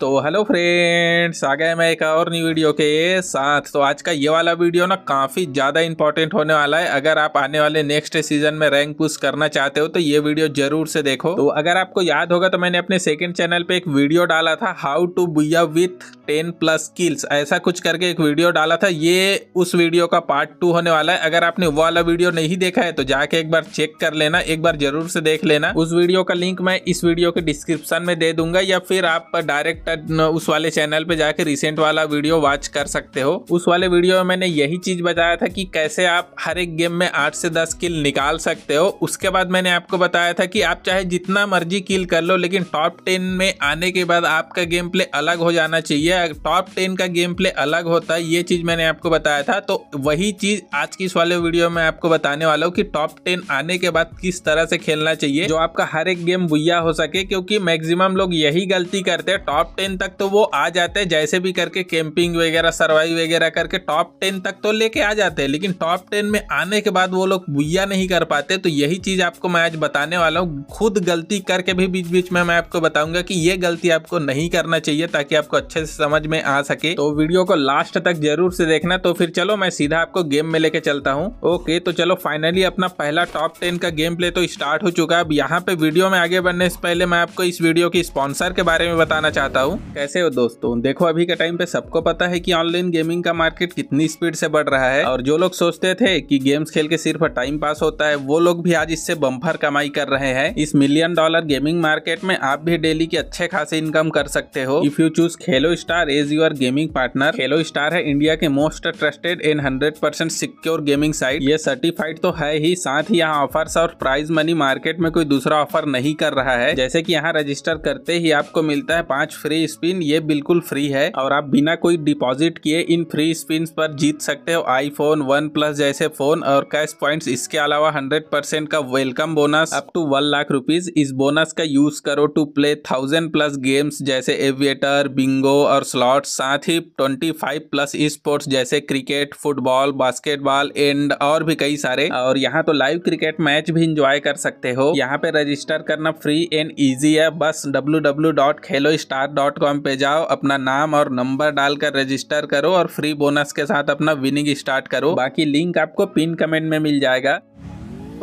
तो hello friends आ गए मैं एक और न्यू वीडियो के साथ तो आज का ये वाला वीडियो ना काफ़ी ज़्यादा इंपॉर्टेंट होने वाला है अगर आप आने वाले नेक्स्ट सीजन में रैंक पुश करना चाहते हो तो ये वीडियो जरूर से देखो तो अगर आपको याद होगा तो मैंने अपने सेकंड चैनल पे एक वीडियो डाला था how to booyah with ten plus skills ऐसा कुछ करके एक वीडियो डाला था ये उस वीडियो का पार्ट टू होने वाला है अगर आपने वो वाला वीडियो नहीं देखा है तो जाके एक बार चेक कर लेना एक बार जरूर से देख लेना उस वीडियो का लिंक मैं इस वीडियो के डिस्क्रिप्शन में दे दूंगा या फिर आप डायरेक्ट बटन उस वाले चैनल पे जाके रिसेंट वाला वीडियो वॉच कर सकते हो उस वाले वीडियो में मैंने यही चीज बताया था कि कैसे आप हर एक गेम में आठ से दस किल निकाल सकते हो उसके बाद मैंने आपको बताया था कि आप चाहे जितना मर्जी किल कर लो लेकिन टॉप टेन में आने के बाद आपका गेम प्ले अलग हो जाना चाहिए टॉप टेन का गेम प्ले अलग होता है ये चीज मैंने आपको बताया था तो वही चीज आज की इस वाले वीडियो में आपको बताने वाला हूँ कि टॉप टेन आने के बाद किस तरह से खेलना चाहिए जो आपका हर एक गेम बुया हो सके क्योंकि मैक्सिमम लोग यही गलती करते हैं टॉप टेन तक तो वो आ जाते हैं जैसे भी करके कैंपिंग वगैरह सर्वाइव वगैरह करके टॉप टेन तक तो लेके आ जाते हैं लेकिन टॉप टेन में आने के बाद वो लोग बुया नहीं कर पाते तो यही चीज़ आपको मैं आज बताने वाला हूँ खुद गलती करके भी बीच बीच में मैं आपको बताऊंगा कि ये गलती आपको नहीं करना चाहिए ताकि आपको अच्छे से समझ में आ सके तो वीडियो को लास्ट तक जरूर से देखना तो फिर चलो मैं सीधा आपको गेम में लेके चलता हूँ ओके तो चलो फाइनली अपना पहला टॉप टेन का गेम प्ले तो स्टार्ट हो चुका है अब यहाँ पे वीडियो में आगे बढ़ने से पहले मैं आपको इस वीडियो की स्पॉन्सर के बारे में बताना चाहता हूँ बताऊं कैसे हो दोस्तों देखो अभी के टाइम पे सबको पता है कि ऑनलाइन गेमिंग का मार्केट कितनी स्पीड से बढ़ रहा है और जो लोग सोचते थे कि गेम्स खेल के सिर्फ टाइम पास होता है वो लोग भी आज इससे बम्फर कमाई कर रहे हैं इस मिलियन डॉलर गेमिंग मार्केट में आप भी डेली के अच्छे खासे इनकम कर सकते हो if you choose Khelo Star as your gaming partner Khelo Star है इंडिया के most trusted and hundred secure gaming site ये सर्टिफाइड तो है ही साथ ही यहाँ ऑफर्स और प्राइज मनी मार्केट में कोई दूसरा ऑफर नहीं कर रहा है जैसे की यहाँ रजिस्टर करते ही आपको मिलता है पांच फ्री फ्री स्पिन ये बिल्कुल फ्री है और आप बिना कोई डिपॉजिट किए इन फ्री स्पिन पर जीत सकते हो आईफोन वन प्लस जैसे फोन और कैश पॉइंट्स इसके अलावा 100% का welcome bonus up to one lakh rupees इस बोनस का यूज करो to play thousand plus games जैसे एविएटर बिंगो और स्लॉट साथ ही ट्वेंटी फाइव प्लस स्पोर्ट्स जैसे क्रिकेट फुटबॉल बास्केटबॉल एंड और भी कई सारे और यहाँ तो लाइव क्रिकेट मैच भी इंजॉय कर सकते हो यहाँ पे रजिस्टर करना फ्री एंड ईजी है बस W W dot Khelo Star dot dot com पर जाओ अपना नाम और नंबर डालकर रजिस्टर करो और फ्री बोनस के साथ अपना विनिंग स्टार्ट करो बाकी लिंक आपको पिन कमेंट में मिल जाएगा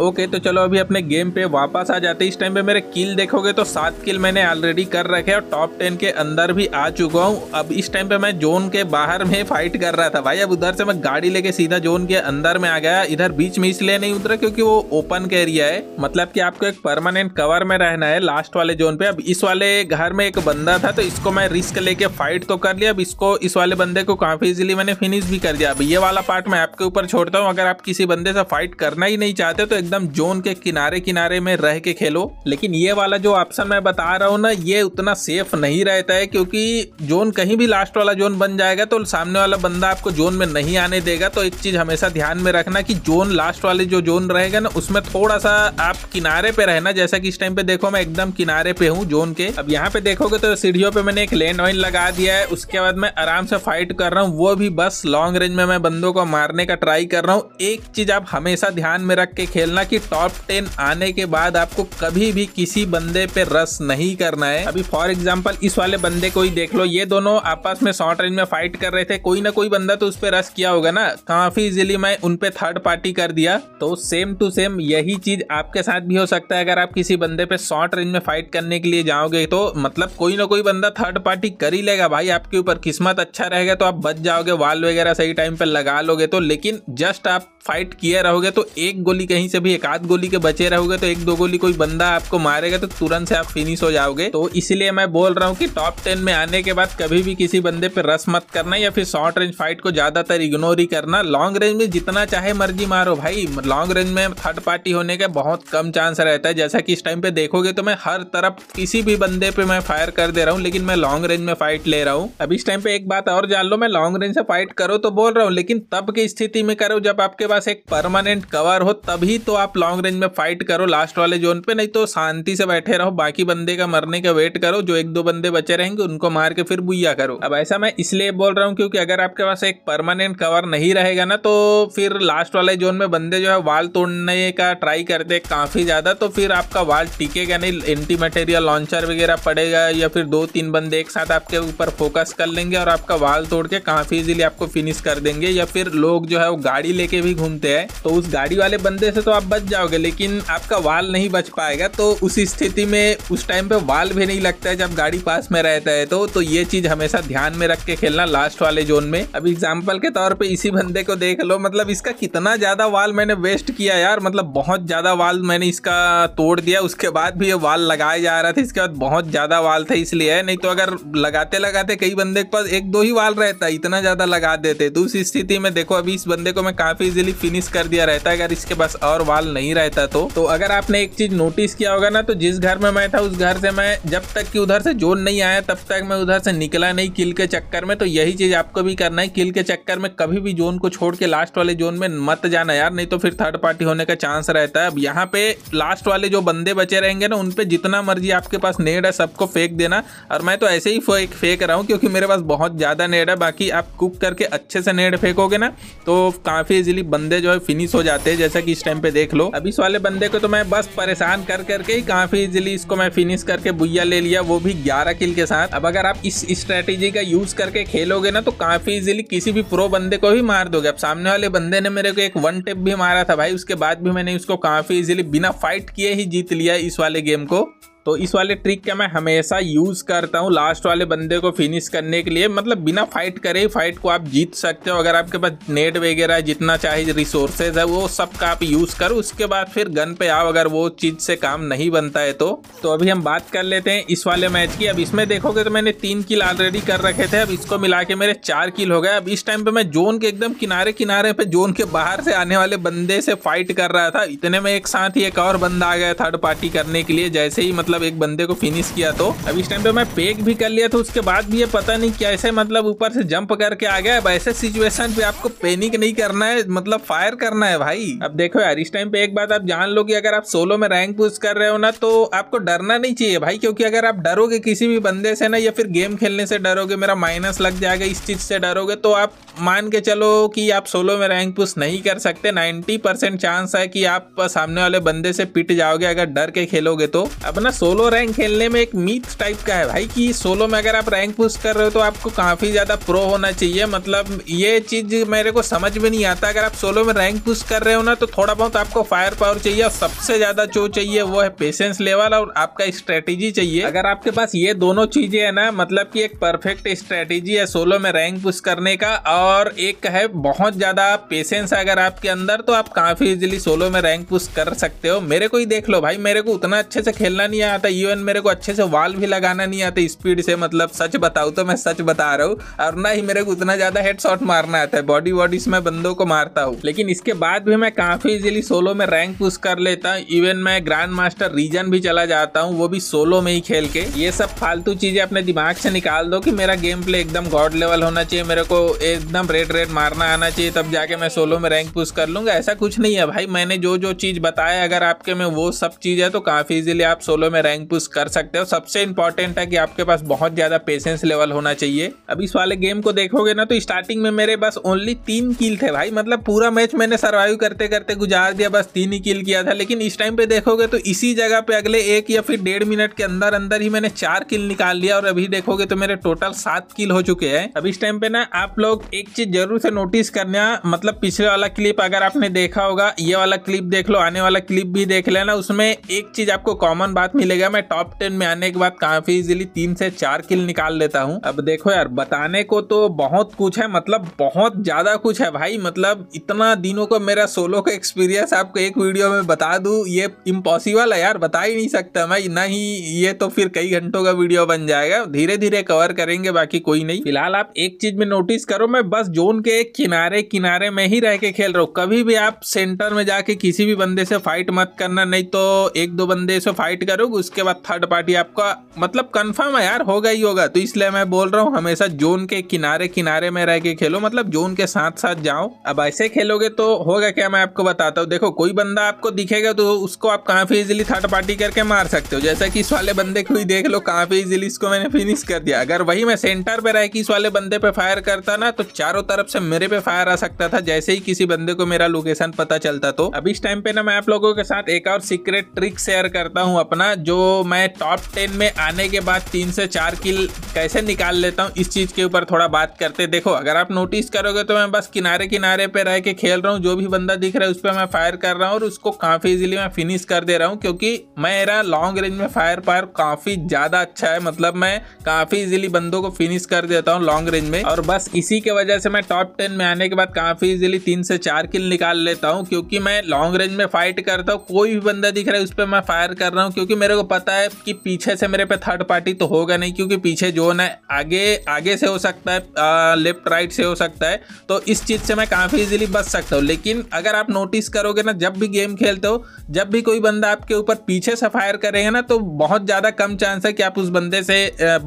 ओके तो चलो अभी अपने गेम पे वापस आ जाते हैं इस टाइम पे मेरे किल देखोगे तो सात किल मैंने ऑलरेडी कर रखे हैं और टॉप टेन के अंदर भी आ चुका हूँ अब इस टाइम पे मैं जोन के बाहर में फाइट कर रहा था भाई अब उधर से मैं गाड़ी लेके सीधा जोन के अंदर में आ गया इधर बीच में इसलिए नहीं उतरा क्योंकि वो ओपन का एरिया है मतलब की आपको एक परमानेंट कवर में रहना है लास्ट वाले जोन पे अब इस वाले घर में एक बंदा था तो इसको मैं रिस्क लेके फाइट तो कर लिया अब इसको इस वाले बंदे को काफी इजिली मैंने फिनिश भी कर दिया अब ये वाला पार्ट मैं आपके ऊपर छोड़ता हूँ अगर आप किसी बंदे से फाइट करना ही नहीं चाहते तो एकदम जोन के किनारे किनारे में रह के खेलो लेकिन ये वाला जो ऑप्शन मैं बता रहा हूँ ना ये उतना सेफ नहीं रहता है क्योंकि जोन कहीं भी लास्ट वाला जोन बन जाएगा तो सामने वाला बंदा आपको जोन में नहीं आने देगा तो एक चीज हमेशा ध्यान में रखना की जोन लास्ट वाले जो जोन रहेगा ना उसमें थोड़ा सा आप किनारे पे रहना जैसा की इस टाइम पे देखो मैं एकदम किनारे पे हूँ जोन के अब यहाँ पे देखोगे तो सीढ़ियों पे मैंने एक लैंड ऑइन लगा दिया है उसके बाद मैं आराम से फाइट कर रहा हूँ वो भी बस लॉन्ग रेंज में मैं बंदों को मारने का ट्राई कर रहा हूँ एक चीज आप हमेशा ध्यान में रख के खेलना खेलना कि टॉप टेन आने के बाद आपको कभी भी किसी बंदे पे रस नहीं करना है अभी फॉर एग्जाम्पल इस वाले बंदे को ही देख लो ये दोनों आपस में शॉर्ट रेंज में फाइट कर रहे थे कोई ना कोई बंदा तो उस पर रस किया होगा ना काफी इजिली मैं उनपे थर्ड पार्टी कर दिया तो सेम टू सेम यही चीज आपके साथ भी हो सकता है अगर आप किसी बंदे पे शॉर्ट रेंज में फाइट करने के लिए जाओगे तो मतलब कोई ना कोई बंदा थर्ड पार्टी कर ही लेगा भाई आपके ऊपर किस्मत अच्छा रहेगा तो आप बच जाओगे वाल वगैरह सही टाइम पर लगा लोगे तो लेकिन जस्ट आप फाइट किए रहोगे तो एक गोली कहीं से भी एक आध गोली के बचे रहोगे तो एक दो गोली कोई बंदा आपको मारेगा तो तुरंत से आप फिनिश हो जाओगे तो इसलिए मैं बोल रहा हूँ कि टॉप टेन में आने के बाद कभी भी किसी बंदे पे रस मत करना या फिर शॉर्ट रेंज फाइट को ज्यादातर इग्नोर ही करना लॉन्ग रेंज में जितना चाहे मर्जी मारो भाई लॉन्ग रेंज में थर्ड पार्टी होने का बहुत कम चांस रहता है जैसा कि इस टाइम पे देखोगे तो मैं हर तरफ किसी भी बंदे पे मैं फायर कर दे रहा हूँ लेकिन मैं लॉन्ग रेंज में फाइट ले रहा हूँ अब इस टाइम पे एक बात और जान लो मैं लॉन्ग रेंज से फाइट करो तो बोल रहा हूँ लेकिन तब की स्थिति में करो जब आपके पास एक परमानेंट कवर हो तभी तो तो आप लॉन्ग रेंज में फाइट करो लास्ट वाले जोन पे नहीं तो शांति से बैठे रहो बाकी बंदे का मरने का वेट करो जो एक दो बंदे बचे रहेंगे उनको मार के फिर बुया करो अब ऐसा मैं इसलिए बोल रहा हूँ क्योंकि अगर आपके पास एक परमानेंट कवर नहीं रहेगा ना तो फिर लास्ट वाले जोन में बंदे जो है वाल तोड़ने का ट्राई करते काफ़ी ज़्यादा तो फिर आपका वाल टिकेगा नहीं एंटी मटेरियल लॉन्चर वगैरह पड़ेगा या फिर दो तीन बंदे एक साथ आपके ऊपर फोकस कर लेंगे और आपका वाल तोड़ के काफ़ी इजिली आपको फिनिश कर देंगे या फिर लोग जो है वो गाड़ी लेके भी घूमते हैं तो उस गाड़ी वाले बंदे से तो आप आप बच जाओगे लेकिन आपका वाल नहीं बच पाएगा तो उस स्थिति में उस टाइम पे वाल भी नहीं लगता है जब गाड़ी पास में रहता है तो तो ये चीज हमेशा ध्यान में रख के खेलना लास्ट वाले जोन में अब एग्जाम्पल के तौर पर इसी बंदे को देख लो मतलब इसका कितना ज्यादा वाल मैंने वेस्ट किया यार मतलब बहुत ज्यादा वाल मैंने इसका तोड़ दिया उसके बाद भी ये वाल लगाया जा रहा था इसके बाद बहुत ज्यादा वाल था इसलिए नहीं तो अगर लगाते लगाते कई बंदे के पास एक दो ही वाल रहता है इतना ज्यादा लगा देते तो उस स्थिति में देखो अभी इस बंदे को मैं काफी इजिली फिनिश कर दिया रहता है अगर इसके पास और सवाल नहीं रहता तो तो अगर आपने एक चीज नोटिस किया होगा ना तो जिस घर में मैं था उस घर से मैं जब तक कि उधर से जोन नहीं आया तब तक मैं उधर से निकला नहीं किल के चक्कर में तो यही चीज आपको भी करना है किल के चक्कर में कभी भी जोन को छोड़ के लास्ट वाले जोन में मत जाना यार नहीं तो फिर थर्ड पार्टी होने का चांस रहता है अब यहाँ पे लास्ट वाले जो बंदे बचे रहेंगे ना उनपे जितना मर्जी आपके पास नेड है सबको फेंक देना और मैं तो ऐसे ही फेंक फेंक रहा हूँ क्योंकि मेरे पास बहुत ज़्यादा नेड है बाकी आप कुक करके अच्छे से नेड फेंकोगे ना तो काफ़ी इजिली बंदे जो है फिनिश हो जाते हैं जैसा कि इस टाइम पे देख देख लो अब इस वाले बंदे को तो मैं बस परेशान कर करके ही काफी इजिली इसको मैं फिनिश करके भुया ले लिया वो भी ग्यारह किल के साथ अब अगर आप इस स्ट्रेटेजी का यूज करके खेलोगे ना तो काफी इजिली किसी भी प्रो बंदे को भी मार दोगे अब सामने वाले बंदे ने मेरे को एक वन टेप भी मारा था भाई उसके बाद भी मैंने उसको काफी इजिली बिना फाइट किए ही जीत लिया इस वाले गेम को तो इस वाले ट्रिक का मैं हमेशा यूज़ करता हूँ लास्ट वाले बंदे को फिनिश करने के लिए मतलब बिना फाइट करे ही फाइट को आप जीत सकते हो अगर आपके पास नेट वगैरह जितना चाहे रिसोर्सेज है वो सब का आप यूज़ करो उसके बाद फिर गन पे आओ अगर वो चीज़ से काम नहीं बनता है तो तो अभी हम बात कर लेते हैं इस वाले मैच की अब इसमें देखोगे तो मैंने तीन किल ऑलरेडी कर रखे थे अब इसको मिला के मेरे चार किल हो गए अब इस टाइम पर मैं जोन के एकदम किनारे किनारे पर जोन के बाहर से आने वाले बंदे से फाइट कर रहा था इतने में एक साथ ही एक और बंदा आ गया थर्ड पार्टी करने के लिए जैसे ही मतलब मतलब एक बंदे को फिनिश किया तो अब इस टाइम पे मैं पेक भी कर लिया तो उसके बाद भी ये पता नहीं कैसे मतलब ऊपर से जंप करके आ गया अब ऐसे सिचुएशन पे आपको पैनिक नहीं करना है मतलब फायर करना है भाई अब देखो यार इस टाइम पे एक बात आप जान लो कि अगर आप सोलो में रैंक पुस्ट कर रहे हो ना तो आपको डरना नहीं चाहिए भाई क्योंकि अगर आप डरोगे किसी भी बंदे से ना या फिर गेम खेलने से डरोगे मेरा माइनस लग जाएगा इस चीज से डरोगे तो आप मान के चलो कि आप सोलो में रैंक पुस्ट नहीं कर सकते 90 परसेंट चांस है कि आप सामने वाले बंदे से पिट जाओगे अगर डर के खेलोगे तो अपना सोलो रैंक खेलने में एक मीथ टाइप का है भाई कि सोलो में अगर आप रैंक पुश कर रहे हो तो आपको काफ़ी ज़्यादा प्रो होना चाहिए मतलब ये चीज़ मेरे को समझ में नहीं आता अगर आप सोलो में रैंक पुश कर रहे हो ना तो थोड़ा बहुत आपको फायर पावर चाहिए और सबसे ज़्यादा जो चाहिए वो है पेशेंस लेवल और आपका स्ट्रेटेजी चाहिए अगर आपके पास ये दोनों चीज़ें हैं ना मतलब कि एक परफेक्ट स्ट्रेटेजी है सोलो में रैंक पुश करने का और एक है बहुत ज़्यादा पेशेंस अगर आपके अंदर तो आप काफ़ी इजिली सोलो में रैंक पुश कर सकते हो मेरे को ही देख लो भाई मेरे को उतना अच्छे से खेलना नहीं है आता इवन मेरे को अच्छे से वाल भी लगाना नहीं आता स्पीड से मतलब सच बताऊँ तो मैं सच बता रहा हूँ और ना ही मेरे को उतना ज़्यादा हेड शॉट मारना आता है बॉडी वॉडी से मैं बंदों को मारता हूँ लेकिन इसके बाद भी मैं काफ़ी इजिली सोलो में रैंक पुश कर लेता हूँ इवन मैं ग्रैंड मास्टर रीजन भी चला जाता हूँ वो भी सोलो में ही खेल के ये सब फालतू चीज़ें अपने दिमाग से निकाल दो कि मेरा गेम प्ले एकदम गॉड लेवल होना चाहिए मेरे को एकदम रेड रेड मारना आना चाहिए तब जाके मैं सोलो में रैंक पुश कर लूंगा ऐसा कुछ नहीं है भाई मैंने जो जो चीज़ बताया अगर आपके में वो सब चीज़ है तो काफ़ी इजिली आप सोलो में रैंक पुश कर सकते हो सबसे इंपॉर्टेंट है कि आपके पास बहुत ज़्यादा पेशेंस लेवल होना चाहिए अब इस वाले गेम को देखोगे ना तो स्टार्टिंग में मेरे पास ओनली तीन किल थे भाई मतलब पूरा मैच मैंने सर्वाइव करते करते गुजार दिया बस तीन ही किल किया था लेकिन इस टाइम पे देखोगे तो इसी जगह पे अगले एक या फिर डेढ़ मिनट के अंदर अंदर ही मैंने चार किल निकाल लिया और अभी देखोगे तो मेरे टोटल सात किल हो चुके हैं अब इस टाइम पे ना आप लोग एक चीज जरूर से नोटिस करना मतलब पिछले वाला क्लिप अगर आपने देखा होगा ये वाला क्लिप देख लो आने वाला क्लिप भी देख लेना उसमें एक चीज आपको कॉमन बात मिलेगी मिलेगा मैं टॉप टेन में आने के बाद काफी इजिली तीन से चार किल निकाल लेता हूँ अब देखो यार बताने को तो बहुत कुछ है मतलब बहुत ज्यादा कुछ है भाई मतलब इतना दिनों को मेरा सोलो का एक्सपीरियंस आपको एक वीडियो में बता दू ये इम्पॉसिबल है यार बता ही नहीं सकता मैं ना ये तो फिर कई घंटों का वीडियो बन जाएगा धीरे धीरे कवर करेंगे बाकी कोई नहीं फिलहाल आप एक चीज में नोटिस करो मैं बस जोन के किनारे किनारे में ही रह के खेल रहा हूँ कभी भी आप सेंटर में जाके किसी भी बंदे से फाइट मत करना नहीं तो एक दो बंदे से फाइट करो लोग उसके बाद थर्ड पार्टी आपका मतलब कंफर्म है यार होगा ही होगा तो इसलिए मैं बोल रहा हूँ हमेशा जोन के किनारे किनारे में रह के खेलो मतलब जोन के साथ साथ जाओ अब ऐसे खेलोगे तो होगा क्या मैं आपको बताता हूँ देखो कोई बंदा आपको दिखेगा तो उसको आप काफी इजिली थर्ड पार्टी करके मार सकते हो जैसा कि इस वाले बंदे को ही देख लो काफी इजिली इसको मैंने फिनिश कर दिया अगर वही मैं सेंटर पे रह के इस वाले बंदे पे फायर करता ना तो चारों तरफ से मेरे पे फायर आ सकता था जैसे ही किसी बंदे को मेरा लोकेशन पता चलता तो अब इस टाइम पे ना मैं आप लोगों के साथ एक और सीक्रेट ट्रिक शेयर करता हूँ अपना जो मैं टॉप टेन में आने के बाद तीन से चार किल कैसे निकाल लेता हूँ इस चीज़ के ऊपर थोड़ा बात करते देखो अगर आप नोटिस करोगे तो मैं बस किनारे किनारे पे रह के खेल रहा हूँ जो भी बंदा दिख रहा है उस पर मैं फायर कर रहा हूँ और उसको काफ़ी इजीली मैं फिनिश कर दे रहा हूँ क्योंकि मेरा लॉन्ग रेंज में फायर पायर काफ़ी ज़्यादा अच्छा है मतलब मैं काफ़ी इजीली बंदों को फिनिश कर देता हूँ लॉन्ग रेंज में और बस इसी के वजह से मैं टॉप टेन में आने के बाद काफ़ी इजीली तीन से चार किल निकाल लेता हूँ क्योंकि मैं लॉन्ग रेंज में फाइट करता हूँ कोई भी बंदा दिख रहा है उस पर मैं फायर कर रहा हूँ क्योंकि मेरे मेरे को पता है कि पीछे से मेरे पे थर्ड पार्टी तो होगा नहीं क्योंकि पीछे जोन है आगे आगे से हो सकता है लेफ्ट राइट से हो सकता है तो इस चीज़ से मैं काफ़ी इजीली बच सकता हूँ लेकिन अगर आप नोटिस करोगे ना जब भी गेम खेलते हो जब भी कोई बंदा आपके ऊपर पीछे से फायर करेगा ना तो बहुत ज़्यादा कम चांस है कि आप उस बंदे से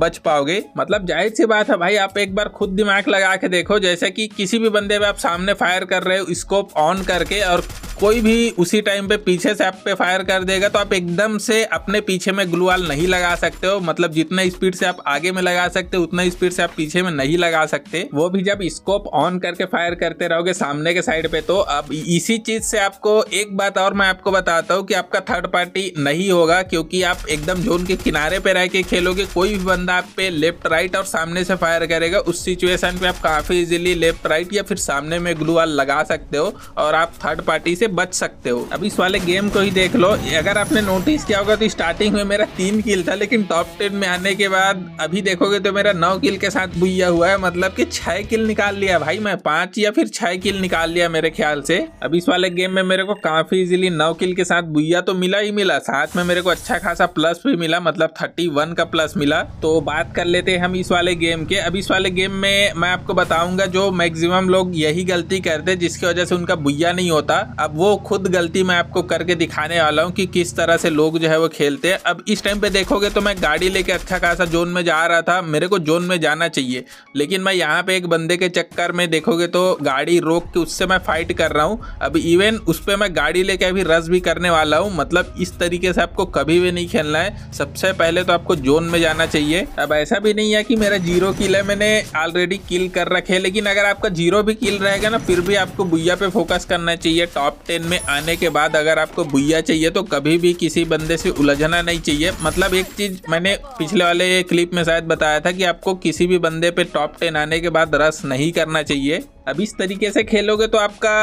बच पाओगे मतलब जाहिर सी बात है भाई आप एक बार खुद दिमाग लगा के देखो जैसे कि किसी भी बंदे में आप सामने फायर कर रहे हो स्कोप ऑन करके और कोई भी उसी टाइम पे पीछे से आप पे फायर कर देगा तो आप एकदम से अपने अपने पीछे में ग्लूवाल नहीं लगा सकते हो मतलब जितने स्पीड से आप आगे में लगा सकते हो उतना स्पीड से आप पीछे में नहीं लगा सकते वो भी जब स्कोप ऑन करके फायर करते रहोगे सामने के साइड पे तो अब इसी चीज से आपको एक बात और मैं आपको बताता हूँ कि आपका थर्ड पार्टी नहीं होगा क्योंकि आप एकदम जोन के किनारे पे रह के खेलोगे कोई भी बंदा आप पे लेफ्ट राइट और सामने से फायर करेगा उस सिचुएशन पे आप काफी इजिली लेफ्ट राइट या फिर सामने में ग्लू वाल लगा सकते हो और आप थर्ड पार्टी से बच सकते हो अब इस वाले गेम को ही देख लो अगर आपने नोटिस किया होगा तो स्टार्टिंग में मेरा तीन किल था लेकिन टॉप टेन में आने के बाद अभी देखोगे तो मेरा नौ किल के साथ बुइया हुआ है मतलब कि छह किल निकाल लिया भाई मैं पांच या फिर छह किल निकाल लिया मेरे ख्याल से अब इस वाले गेम में मेरे को काफी इजिली नौ किल के साथ बुइया तो मिला ही मिला साथ में मेरे को अच्छा खासा प्लस भी मिला मतलब थर्टी का प्लस मिला तो बात कर लेते हैं हम इस वाले गेम के अब इस वाले गेम में मैं आपको बताऊंगा जो मैक्सिमम लोग यही गलती करते जिसकी वजह से उनका बुइया नहीं होता अब वो खुद गलती मैं आपको करके दिखाने वाला हूँ कि किस तरह से लोग जो है वो खेल मिलते हैं अब इस टाइम पे देखोगे तो मैं गाड़ी लेके अच्छा खासा जोन में जा रहा था मेरे को जोन में जाना चाहिए लेकिन मैं यहाँ पे एक बंदे के चक्कर में देखोगे तो गाड़ी रोक के उससे मैं फाइट कर रहा हूँ अब इवन उस पर मैं गाड़ी लेके अभी रस भी करने वाला हूँ मतलब इस तरीके से आपको कभी भी नहीं खेलना है सबसे पहले तो आपको जोन में जाना चाहिए अब ऐसा भी नहीं है कि मेरा जीरो किल है मैंने ऑलरेडी किल कर रखे है लेकिन अगर आपका जीरो भी किल रहेगा ना फिर भी आपको बुया पे फोकस करना चाहिए टॉप टेन में आने के बाद अगर आपको बुया चाहिए तो कभी भी किसी बंदे से उलझ उलझना नहीं चाहिए मतलब एक चीज़ मैंने पिछले वाले क्लिप में शायद बताया था कि आपको किसी भी बंदे पे टॉप टेन आने के बाद रस नहीं करना चाहिए अब इस तरीके से खेलोगे तो आपका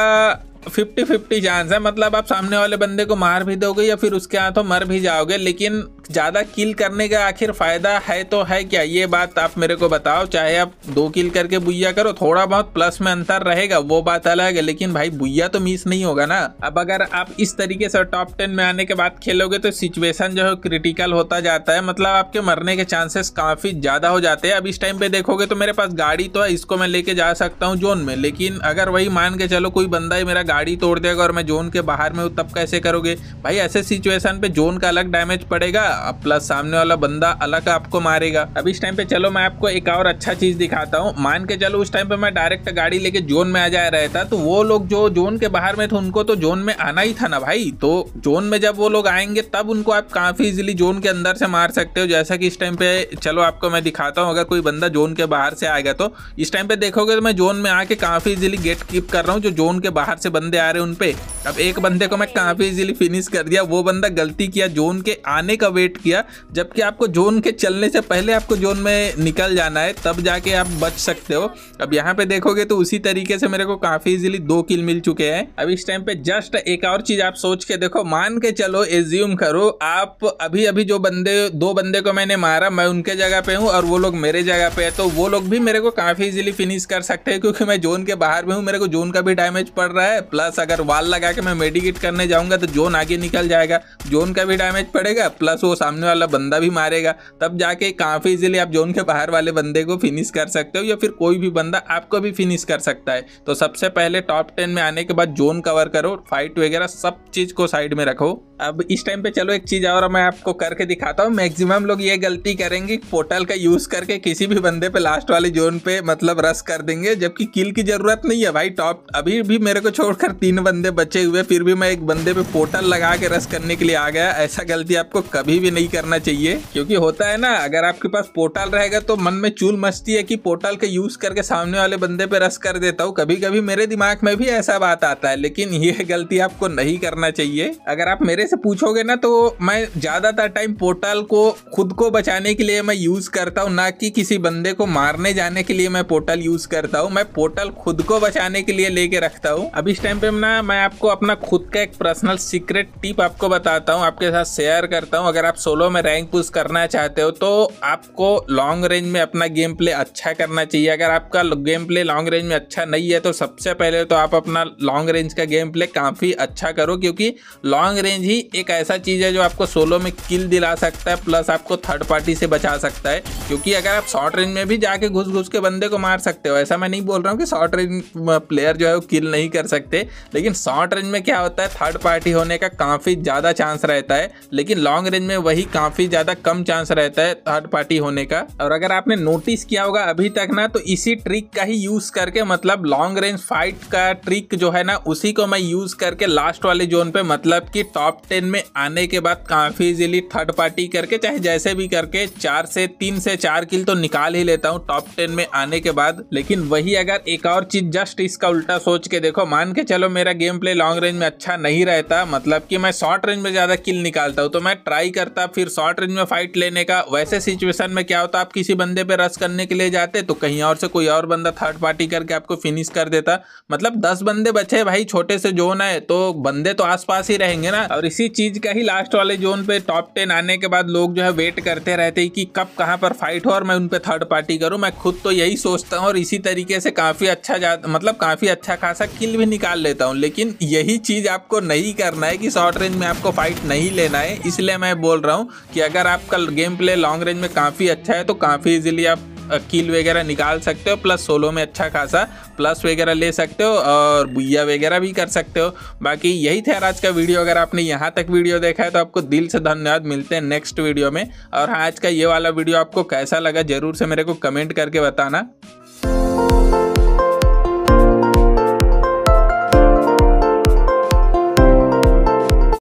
फिफ्टी फिफ्टी चांस है मतलब आप सामने वाले बंदे को मार भी दोगे या फिर उसके हाथों मर भी जाओगे लेकिन ज़्यादा किल करने का आखिर फ़ायदा है तो है क्या ये बात आप मेरे को बताओ चाहे आप दो किल करके बुइया करो थोड़ा बहुत प्लस में अंतर रहेगा वो बात अलग है लेकिन भाई बुइया तो मिस नहीं होगा ना अब अगर आप इस तरीके से टॉप टेन में आने के बाद खेलोगे तो सिचुएशन जो है क्रिटिकल होता जाता है मतलब आपके मरने के चांसेस काफ़ी ज़्यादा हो जाते हैं अब इस टाइम पे देखोगे तो मेरे पास गाड़ी तो है इसको मैं लेके जा सकता हूँ जोन में लेकिन अगर वही मान के चलो कोई बंदा ही मेरा गाड़ी तोड़ देगा और मैं जोन के बाहर में हूँ तब कैसे करोगे भाई ऐसे सिचुएशन पे जोन का अलग डैमेज पड़ेगा अपना सामने वाला बंदा अलग आपको मारेगा अब इस टाइम पे चलो मैं आपको एक और अच्छा चीज दिखाता हूँ मान के चलो उस टाइम पे मैं डायरेक्ट गाड़ी लेके जोन में आ जा रहा था तो वो लोग जो जोन के बाहर में थे उनको तो जोन में आना ही था ना भाई तो जोन में जब वो लोग आएंगे तब उनको आप काफी इजिली जोन के अंदर से मार सकते हो जैसा कि इस टाइम पे चलो आपको मैं दिखाता हूँ अगर कोई बंदा जोन के बाहर से आएगा तो इस टाइम पे देखोगे तो मैं जोन में आके काफी इजिली गेट कीप कर रहा हूँ जो जोन के बाहर से बंदे आ रहे हैं उनपे अब एक बंदे को मैं काफी इजिली फिनिश कर दिया वो बंदा गलती किया जोन के आने का वेट वेट किया जबकि आपको जोन के चलने से पहले आपको जोन में निकल जाना है तब जाके आप बच सकते हो अब यहाँ पे देखोगे तो उसी तरीके से मेरे को काफ़ी इजिली दो किल मिल चुके हैं अब इस टाइम पे जस्ट एक और चीज़ आप सोच के देखो मान के चलो एज्यूम करो आप अभी अभी जो बंदे दो बंदे को मैंने मारा मैं उनके जगह पे हूँ और वो लोग मेरे जगह पे है तो वो लोग भी मेरे को काफ़ी इजिली फिनिश कर सकते हैं क्योंकि मैं जोन के बाहर में हूँ मेरे को जोन का भी डैमेज पड़ रहा है प्लस अगर वाल लगा के मैं मेडिकेट करने जाऊंगा तो जोन आगे निकल जाएगा जोन का भी डैमेज पड़ेगा प्लस वो सामने वाला बंदा भी मारेगा तब जाके काफ़ी इजीली आप जोन के बाहर वाले बंदे को फिनिश कर सकते हो या फिर कोई भी बंदा आपको भी फिनिश कर सकता है तो सबसे पहले टॉप टेन में आने के बाद जोन कवर करो फाइट वगैरह सब चीज़ को साइड में रखो अब इस टाइम पे चलो एक चीज़ और मैं आपको करके दिखाता हूँ मैक्सिमम लोग ये गलती करेंगे पोर्टल का यूज़ करके किसी भी बंदे पे लास्ट वाले जोन पे मतलब रस कर देंगे जबकि किल की ज़रूरत नहीं है भाई टॉप अभी भी मेरे को छोड़कर तीन बंदे बचे हुए फिर भी मैं एक बंदे पे पोर्टल लगा के रस करने के लिए आ गया ऐसा गलती आपको कभी भी नहीं करना चाहिए क्योंकि होता है ना अगर आपके पास पोर्टल रहेगा तो मन में चूल मचती है कि पोर्टल का यूज करके सामने वाले बंदे पे रस कर देता हूँ कभी कभी मेरे दिमाग में भी ऐसा बात आता है लेकिन ये गलती आपको नहीं करना चाहिए अगर आप मेरे से पूछोगे ना तो मैं ज्यादातर टाइम पोर्टल को खुद को बचाने के लिए मैं यूज करता हूँ ना कि किसी बंदे को मारने जाने के लिए मैं पोर्टल यूज करता हूँ मैं पोर्टल खुद को बचाने के लिए लेके रखता हूँ अब इस टाइम पे ना मैं आपको अपना खुद का एक पर्सनल सीक्रेट टिप आपको बताता हूँ आपके साथ शेयर करता हूँ अगर आप सोलो में रैंक पुश करना चाहते हो तो आपको लॉन्ग रेंज में अपना गेम प्ले अच्छा करना चाहिए अगर आपका गेम प्ले लॉन्ग रेंज में अच्छा नहीं है तो सबसे पहले तो आप अपना लॉन्ग रेंज का गेम प्ले काफ़ी अच्छा करो क्योंकि लॉन्ग रेंज ही एक ऐसा चीज़ है जो आपको सोलो में किल दिला सकता है प्लस आपको थर्ड पार्टी से बचा सकता है क्योंकि अगर आप शॉर्ट रेंज में भी जाके घुस घुस के बंदे को मार सकते हो ऐसा मैं नहीं बोल रहा हूँ कि शॉर्ट रेंज प्लेयर जो है वो किल नहीं कर सकते लेकिन शॉर्ट रेंज में क्या होता है थर्ड पार्टी होने का काफ़ी ज़्यादा चांस रहता है लेकिन लॉन्ग रेंज में वही काफ़ी ज़्यादा कम चांस रहता है थर्ड पार्टी होने का और अगर आपने नोटिस किया होगा अभी तक ना तो इसी ट्रिक का ही यूज़ करके मतलब लॉन्ग रेंज फाइट का ट्रिक जो है ना उसी को मैं यूज़ करके लास्ट वाले जोन पे मतलब की टॉप टेन में आने के बाद काफ़ी इजिली थर्ड पार्टी करके चाहे जैसे भी करके चार से तीन से चार किल तो निकाल ही लेता हूँ टॉप टेन में आने के बाद लेकिन वही अगर एक और चीज़ जस्ट इसका उल्टा सोच के देखो मान के चलो मेरा गेम प्ले लॉन्ग रेंज में अच्छा नहीं रहता मतलब कि मैं शॉर्ट रेंज में ज़्यादा किल निकालता हूँ तो मैं ट्राई कर करता फिर शॉर्ट रेंज में फाइट लेने का वैसे सिचुएशन में क्या होता आप किसी बंदे पे रस करने के लिए जाते तो कहीं और से कोई और बंदा थर्ड पार्टी करके आपको फिनिश कर देता मतलब दस बंदे बचे भाई छोटे से जोन है तो बंदे तो आस ही रहेंगे ना और इसी चीज का ही लास्ट वाले जोन पे टॉप टेन आने के बाद लोग जो है वेट करते रहते कि कब कहाँ पर फाइट हो और मैं उन पर थर्ड पार्टी करूँ मैं खुद तो यही सोचता हूँ और इसी तरीके से काफ़ी अच्छा मतलब काफ़ी अच्छा खासा किल भी निकाल लेता हूँ लेकिन यही चीज़ आपको नहीं करना है कि शॉर्ट रेंज में आपको फाइट नहीं लेना है इसलिए मैं बोल रहा हूँ कि अगर आपका गेम प्ले लॉन्ग रेंज में काफ़ी अच्छा है तो काफ़ी ईजिली आप कील वगैरह निकाल सकते हो प्लस सोलो में अच्छा खासा प्लस वगैरह ले सकते हो और बुया वगैरह भी कर सकते हो बाकी यही था आज का वीडियो अगर आपने यहाँ तक वीडियो देखा है तो आपको दिल से धन्यवाद मिलते हैं नेक्स्ट वीडियो में और हाँ आज का ये वाला वीडियो आपको कैसा लगा ज़रूर से मेरे को कमेंट करके बताना